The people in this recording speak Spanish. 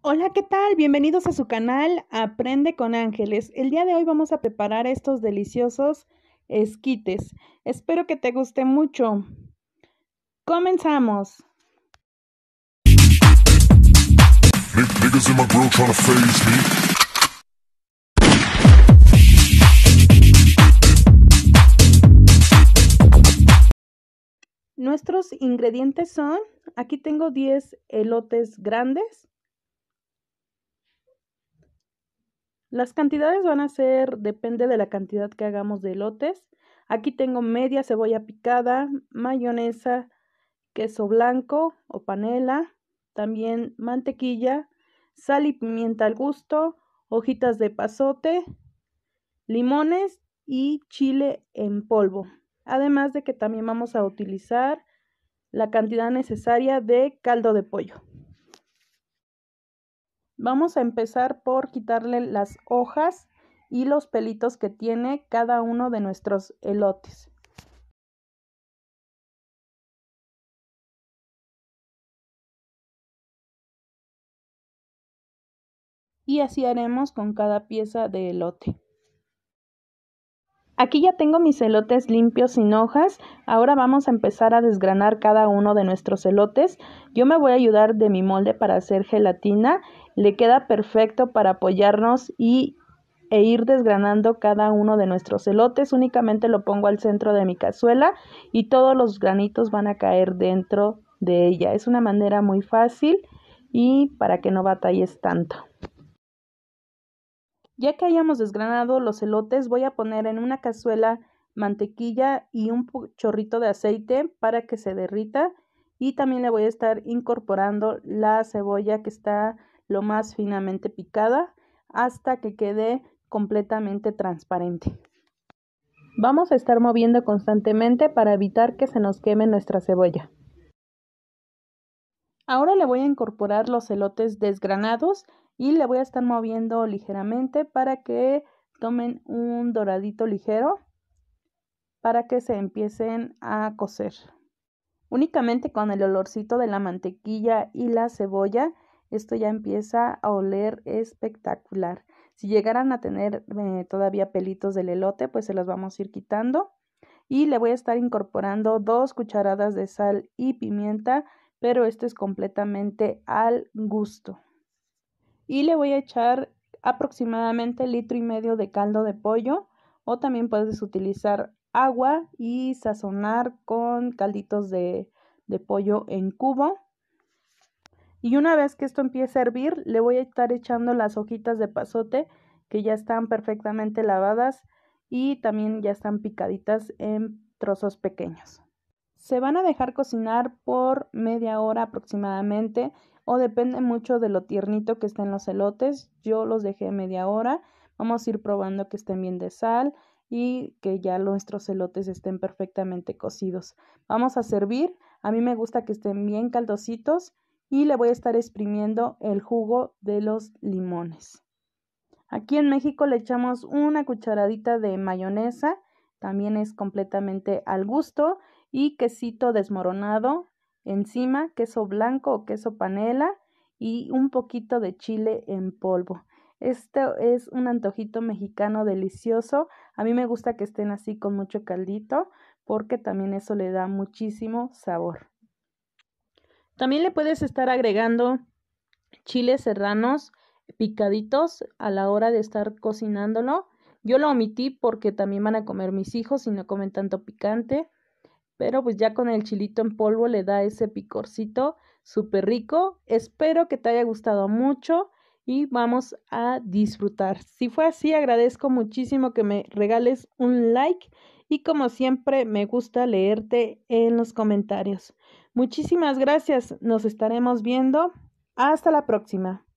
Hola, ¿qué tal? Bienvenidos a su canal Aprende con Ángeles. El día de hoy vamos a preparar estos deliciosos esquites. Espero que te guste mucho. Comenzamos. Nuestros ingredientes son, aquí tengo 10 elotes grandes, Las cantidades van a ser, depende de la cantidad que hagamos de lotes. Aquí tengo media cebolla picada, mayonesa, queso blanco o panela, también mantequilla, sal y pimienta al gusto, hojitas de pasote, limones y chile en polvo. Además de que también vamos a utilizar la cantidad necesaria de caldo de pollo. Vamos a empezar por quitarle las hojas y los pelitos que tiene cada uno de nuestros elotes. Y así haremos con cada pieza de elote. Aquí ya tengo mis elotes limpios sin hojas. Ahora vamos a empezar a desgranar cada uno de nuestros elotes. Yo me voy a ayudar de mi molde para hacer gelatina. Le queda perfecto para apoyarnos y e ir desgranando cada uno de nuestros elotes. Únicamente lo pongo al centro de mi cazuela y todos los granitos van a caer dentro de ella. Es una manera muy fácil y para que no batalles tanto. Ya que hayamos desgranado los elotes, voy a poner en una cazuela mantequilla y un chorrito de aceite para que se derrita y también le voy a estar incorporando la cebolla que está lo más finamente picada hasta que quede completamente transparente. Vamos a estar moviendo constantemente para evitar que se nos queme nuestra cebolla. Ahora le voy a incorporar los elotes desgranados y le voy a estar moviendo ligeramente para que tomen un doradito ligero para que se empiecen a cocer. Únicamente con el olorcito de la mantequilla y la cebolla, esto ya empieza a oler espectacular. Si llegaran a tener eh, todavía pelitos del elote, pues se los vamos a ir quitando. Y le voy a estar incorporando dos cucharadas de sal y pimienta, pero esto es completamente al gusto y le voy a echar aproximadamente litro y medio de caldo de pollo o también puedes utilizar agua y sazonar con calditos de, pollo en cubo. Y una vez que esto empiece a hervir, le voy a estar echando las hojitas de pasote que ya están perfectamente lavadas y también ya están picaditas en trozos pequeños. Se van a dejar cocinar por media hora aproximadamente o depende mucho de lo tiernito que estén los elotes. Yo los dejé media hora. Vamos a ir probando que estén bien de sal y que ya nuestros elotes estén perfectamente cocidos. Vamos a servir. A mí me gusta que estén bien caldositos y le voy a estar exprimiendo el jugo de los limones. Aquí en México le echamos una cucharadita de mayonesa, también es completamente al gusto y quesito desmoronado, encima queso blanco o queso panela y un poquito de chile en polvo. Este es un antojito mexicano delicioso. A mí me gusta que estén así con mucho caldito porque también eso le da muchísimo sabor. También le puedes estar agregando chiles serranos picaditos a la hora de estar cocinándolo. Yo lo omití porque también van a comer mis hijos y no comen tanto picante pero pues ya con el chilito en polvo le da ese picorcito súper rico. Espero que te haya gustado mucho y vamos a disfrutar. Si fue así, agradezco muchísimo que me regales un like y como siempre me gusta leerte en los comentarios. Muchísimas gracias, nos estaremos viendo. Hasta la próxima.